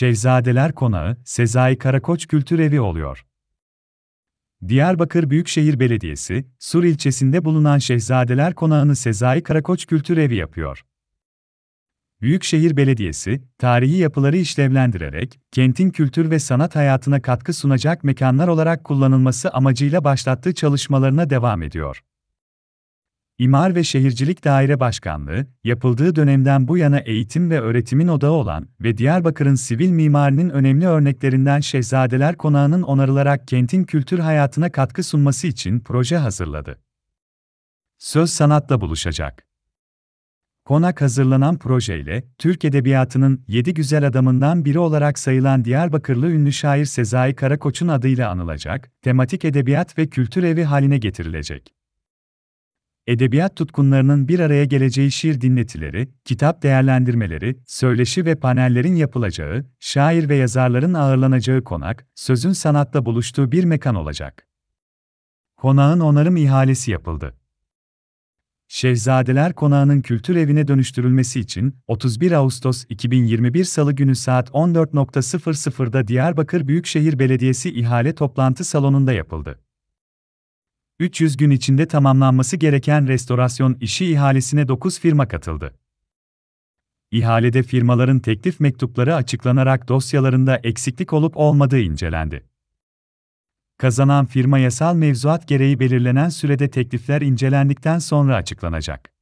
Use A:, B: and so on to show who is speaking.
A: Şehzadeler Konağı, Sezai Karakoç Kültür Evi oluyor. Diyarbakır Büyükşehir Belediyesi, Sur ilçesinde bulunan Şehzadeler Konağı'nı Sezai Karakoç Kültür Evi yapıyor. Büyükşehir Belediyesi, tarihi yapıları işlevlendirerek, kentin kültür ve sanat hayatına katkı sunacak mekanlar olarak kullanılması amacıyla başlattığı çalışmalarına devam ediyor. İmar ve Şehircilik Daire Başkanlığı, yapıldığı dönemden bu yana eğitim ve öğretimin odağı olan ve Diyarbakır'ın sivil mimarinin önemli örneklerinden Şehzadeler Konağı'nın onarılarak kentin kültür hayatına katkı sunması için proje hazırladı. Söz sanatla buluşacak. Konak hazırlanan projeyle, Türk Edebiyatı'nın yedi güzel adamından biri olarak sayılan Diyarbakırlı ünlü şair Sezai Karakoç'un adıyla anılacak, tematik edebiyat ve kültür evi haline getirilecek edebiyat tutkunlarının bir araya geleceği şiir dinletileri, kitap değerlendirmeleri, söyleşi ve panellerin yapılacağı, şair ve yazarların ağırlanacağı konak, sözün sanatta buluştuğu bir mekan olacak. Konağın onarım ihalesi yapıldı. Şehzadeler Konağı'nın kültür evine dönüştürülmesi için 31 Ağustos 2021 Salı günü saat 14.00'da Diyarbakır Büyükşehir Belediyesi ihale toplantı salonunda yapıldı. 300 gün içinde tamamlanması gereken restorasyon işi ihalesine 9 firma katıldı. İhalede firmaların teklif mektupları açıklanarak dosyalarında eksiklik olup olmadığı incelendi. Kazanan firma yasal mevzuat gereği belirlenen sürede teklifler incelendikten sonra açıklanacak.